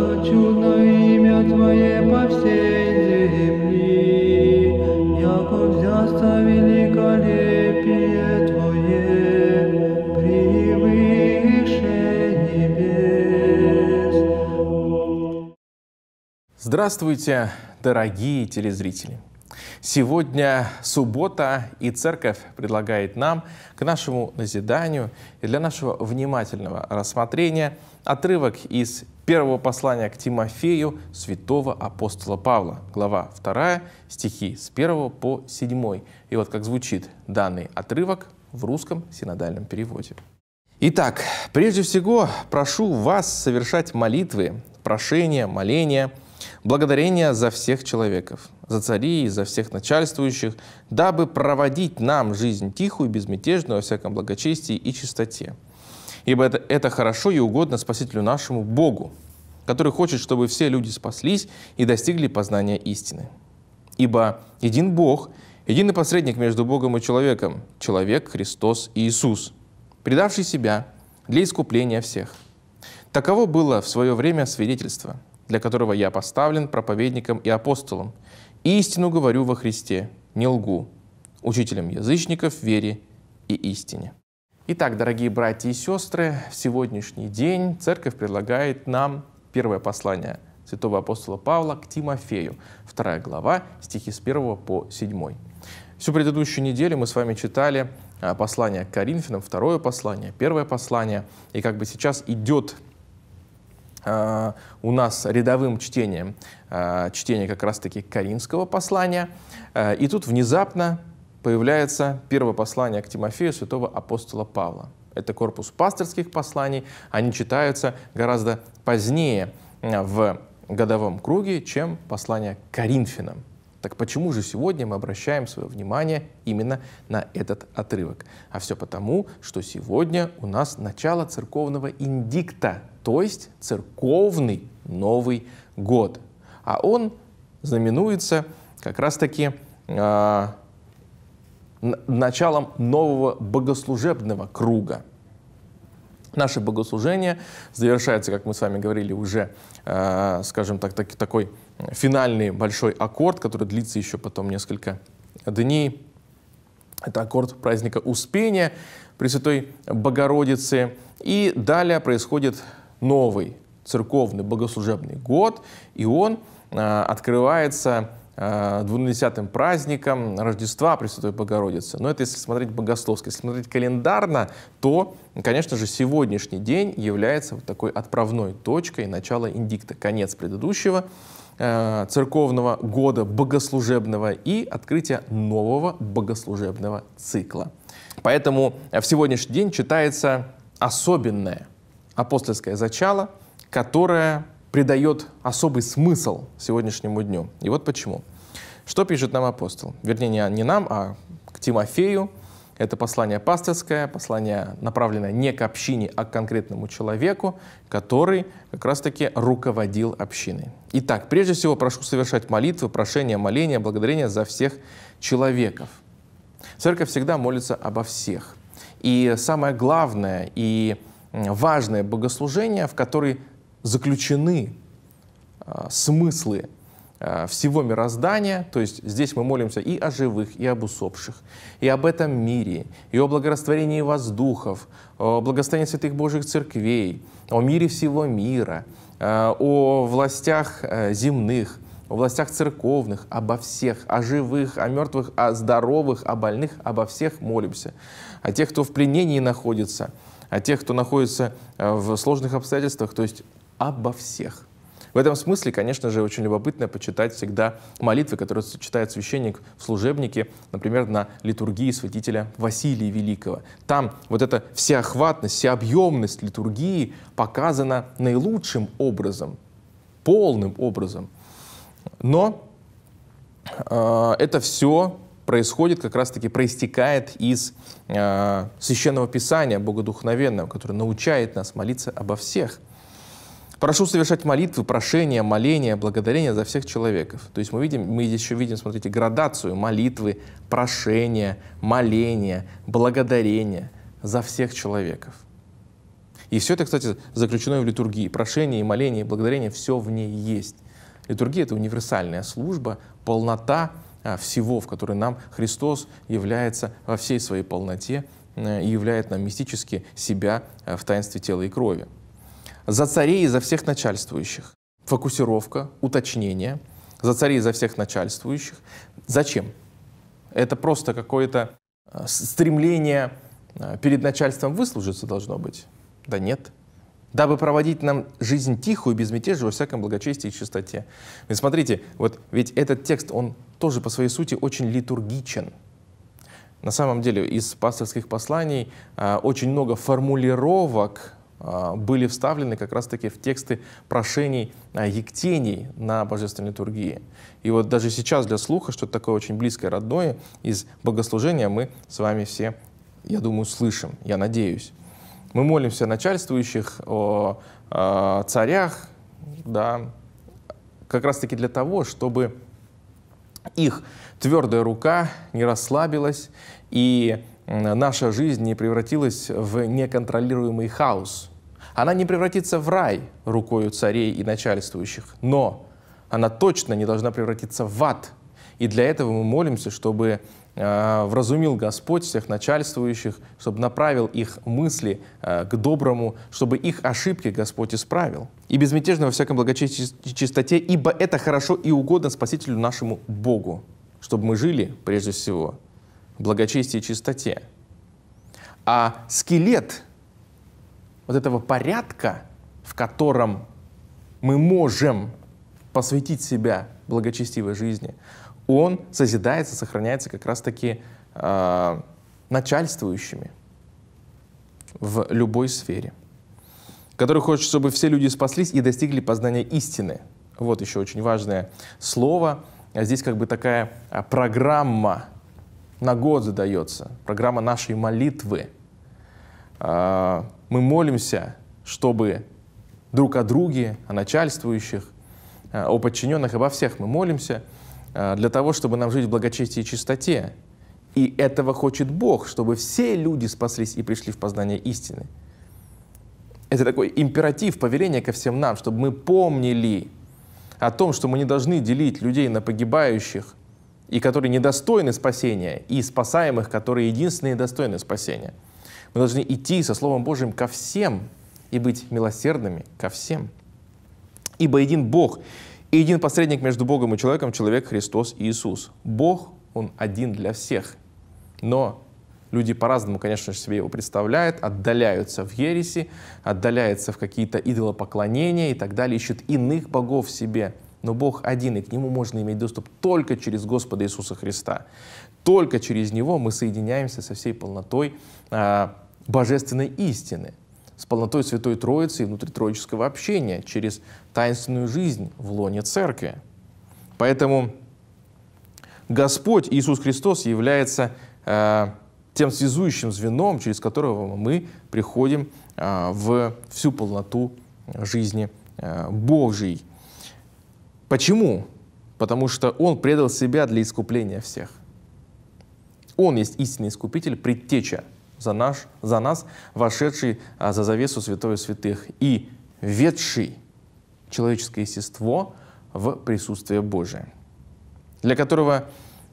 возвеличу на имя Твое по всей земли, яко взяста великолепие Твое, превыше небес. Здравствуйте, дорогие телезрители! Сегодня суббота, и церковь предлагает нам к нашему назиданию и для нашего внимательного рассмотрения отрывок из первого послания к Тимофею святого апостола Павла, глава 2, стихи с 1 по 7. И вот как звучит данный отрывок в русском синодальном переводе. Итак, прежде всего прошу вас совершать молитвы, прошения, моления – Благодарение за всех человеков, за царей и за всех начальствующих, дабы проводить нам жизнь тихую, безмятежную, во всяком благочестии и чистоте. Ибо это, это хорошо и угодно Спасителю нашему Богу, который хочет, чтобы все люди спаслись и достигли познания истины. Ибо един Бог, единый посредник между Богом и человеком, человек Христос Иисус, предавший себя для искупления всех. Таково было в свое время свидетельство – для которого я поставлен проповедником и апостолом. Истину говорю во Христе, не лгу, учителем язычников в вере и истине. Итак, дорогие братья и сестры, в сегодняшний день Церковь предлагает нам первое послание святого апостола Павла к Тимофею, вторая глава, стихи с 1 по 7. Всю предыдущую неделю мы с вами читали а, послание к Коринфянам, второе послание, первое послание, и как бы сейчас идет а, у нас рядовым чтением а, чтение как раз-таки Каринского послания. А, и тут внезапно появляется первое послание к Тимофею святого апостола Павла. Это корпус пастырских посланий, они читаются гораздо позднее в годовом круге, чем послание к Коринфянам. Так почему же сегодня мы обращаем свое внимание именно на этот отрывок? А все потому, что сегодня у нас начало церковного индикта, то есть церковный Новый год. А он знаменуется как раз-таки э, началом нового богослужебного круга. Наше богослужение завершается, как мы с вами говорили, уже, э, скажем так, так, такой финальный большой аккорд, который длится еще потом несколько дней. Это аккорд праздника Успения Пресвятой Богородицы. И далее происходит новый церковный богослужебный год, и он а, открывается а, двунадесятым праздником Рождества Пресвятой Богородицы. Но это если смотреть богословски. Если смотреть календарно, то, конечно же, сегодняшний день является вот такой отправной точкой начала индикта, конец предыдущего а, церковного года богослужебного и открытие нового богослужебного цикла. Поэтому в сегодняшний день читается особенное – апостольское зачало, которое придает особый смысл сегодняшнему дню. И вот почему. Что пишет нам апостол? Вернее, не нам, а к Тимофею. Это послание пасторское, послание, направленное не к общине, а к конкретному человеку, который как раз-таки руководил общиной. Итак, прежде всего прошу совершать молитвы, прошения, моления, благодарения за всех человеков. Церковь всегда молится обо всех. И самое главное, и важное богослужение, в которой заключены а, смыслы а, всего мироздания, то есть здесь мы молимся и о живых, и об усопших, и об этом мире, и о благорастворении воздухов, о благостоянии святых Божьих церквей, о мире всего мира, а, о властях земных, о властях церковных, обо всех, о живых, о мертвых, о здоровых, о больных, обо всех молимся, о тех, кто в пленении находится – о тех, кто находится э, в сложных обстоятельствах, то есть обо всех. В этом смысле, конечно же, очень любопытно почитать всегда молитвы, которые читает священник в служебнике, например, на литургии святителя Василия Великого. Там вот эта всеохватность, всеобъемность литургии показана наилучшим образом, полным образом. Но э, это все происходит, как раз-таки проистекает из э, Священного Писания Богодухновенного, которое научает нас молиться обо всех. Прошу совершать молитвы, прошения, моления, благодарения за всех человеков. То есть мы видим, мы еще видим, смотрите, градацию молитвы, прошения, моления, благодарения за всех человеков. И все это, кстати, заключено в литургии. Прошение и моление, и благодарение, все в ней есть. Литургия — это универсальная служба, полнота — а, всего, в которой нам Христос является во всей своей полноте и являет нам мистически себя а, в таинстве тела и крови. За царей и за всех начальствующих. Фокусировка, уточнение. За царей и за всех начальствующих. Зачем? Это просто какое-то а, стремление перед начальством выслужиться должно быть. Да нет дабы проводить нам жизнь тихую, безмятежную, во всяком благочестии и чистоте. И смотрите, вот ведь этот текст, он тоже по своей сути очень литургичен. На самом деле из пасторских посланий а, очень много формулировок а, были вставлены как раз-таки в тексты прошений а, ектений на божественной литургии. И вот даже сейчас для слуха, что-то такое очень близкое, родное, из богослужения мы с вами все, я думаю, слышим, я надеюсь. Мы молимся начальствующих, о, о царях, да, как раз-таки для того, чтобы их твердая рука не расслабилась и наша жизнь не превратилась в неконтролируемый хаос. Она не превратится в рай рукою царей и начальствующих, но она точно не должна превратиться в ад – и для этого мы молимся, чтобы э, вразумил Господь всех начальствующих, чтобы направил их мысли э, к доброму, чтобы их ошибки Господь исправил. И безмятежно во всяком благочестии чистоте, ибо это хорошо и угодно Спасителю нашему Богу, чтобы мы жили, прежде всего, в благочестии и чистоте. А скелет вот этого порядка, в котором мы можем посвятить себя благочестивой жизни, он созидается, сохраняется как раз-таки э, начальствующими в любой сфере, который хочет, чтобы все люди спаслись и достигли познания истины. Вот еще очень важное слово. А здесь как бы такая а, программа на год задается, программа нашей молитвы. Мы молимся, чтобы друг о друге, о начальствующих, о подчиненных, обо всех мы молимся – Э, для того, чтобы нам жить в благочестии и чистоте. И этого хочет Бог, чтобы все люди спаслись и пришли в познание истины. Это такой императив, повеление ко всем нам, чтобы мы помнили о том, что мы не должны делить людей на погибающих и которые недостойны спасения, и спасаемых, которые единственные достойны спасения. Мы должны идти со Словом Божьим ко всем и быть милосердными ко всем. Ибо един Бог и един посредник между Богом и человеком – человек Христос Иисус. Бог, Он один для всех. Но люди по-разному, конечно же, себе его представляют, отдаляются в ереси, отдаляются в какие-то идолопоклонения и так далее, ищут иных богов в себе. Но Бог один, и к Нему можно иметь доступ только через Господа Иисуса Христа. Только через Него мы соединяемся со всей полнотой а, божественной истины с полнотой Святой Троицы и внутритроического общения через таинственную жизнь в лоне Церкви. Поэтому Господь Иисус Христос является э, тем связующим звеном, через которого мы приходим э, в всю полноту жизни э, Божьей. Почему? Потому что Он предал себя для искупления всех. Он есть истинный искупитель, предтеча – за, наш, за нас, вошедший а, за завесу святой святых и ведший человеческое естество в присутствие Божие, для которого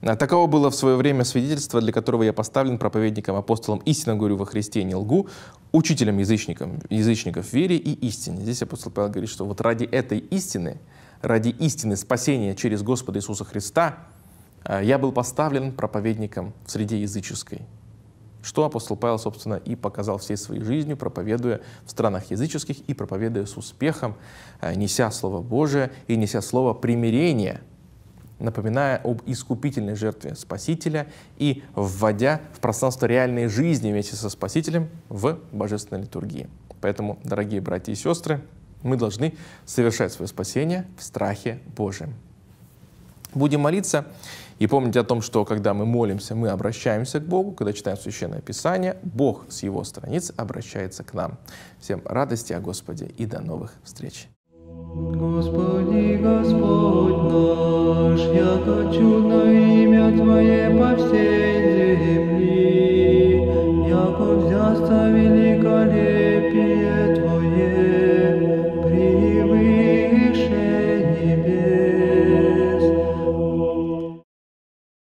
а, Таково было в свое время свидетельство, для которого я поставлен проповедником, апостолом истинно говорю во Христе, не лгу, учителем язычников, язычников вере и истине. Здесь апостол Павел говорит, что вот ради этой истины, ради истины спасения через Господа Иисуса Христа, а, я был поставлен проповедником в среде языческой, что апостол Павел, собственно, и показал всей своей жизнью, проповедуя в странах языческих и проповедуя с успехом, э, неся Слово Божие и неся Слово примирения, напоминая об искупительной жертве Спасителя и вводя в пространство реальной жизни вместе со Спасителем в божественной литургии. Поэтому, дорогие братья и сестры, мы должны совершать свое спасение в страхе Божьем. Будем молиться и помните о том, что когда мы молимся, мы обращаемся к Богу, когда читаем Священное Писание, Бог с его страниц обращается к нам. Всем радости о а Господе и до новых встреч. Господи, Господи.